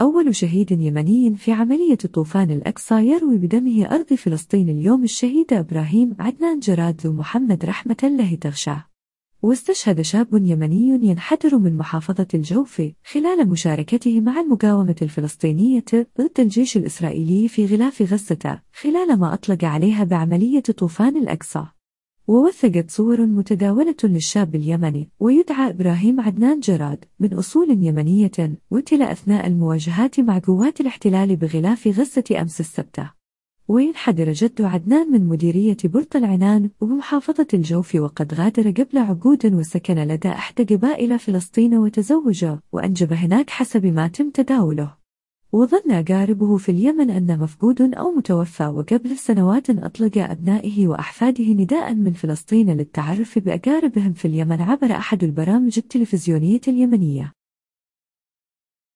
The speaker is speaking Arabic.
أول شهيد يمني في عملية طوفان الأقصى يروي بدمه أرض فلسطين اليوم الشهيد إبراهيم عدنان جراد ذو محمد رحمة الله تغشاه واستشهد شاب يمني ينحدر من محافظة الجوف خلال مشاركته مع المقاومة الفلسطينية ضد الجيش الإسرائيلي في غلاف غزة خلال ما أطلق عليها بعملية طوفان الأقصى ووثقت صور متداولة للشاب اليمني ويدعى إبراهيم عدنان جراد من أصول يمنية قتل أثناء المواجهات مع قوات الاحتلال بغلاف غزة أمس السبت وينحدر جد عدنان من مديرية برط العنان ومحافظة الجوف وقد غادر قبل عقود وسكن لدى أحد قبائل فلسطين وتزوج وأنجب هناك حسب ما تم تداوله وظن أقاربه في اليمن أن مفقود أو متوفى وقبل سنوات أطلق أبنائه وأحفاده نداء من فلسطين للتعرف بأقاربهم في اليمن عبر أحد البرامج التلفزيونية اليمنية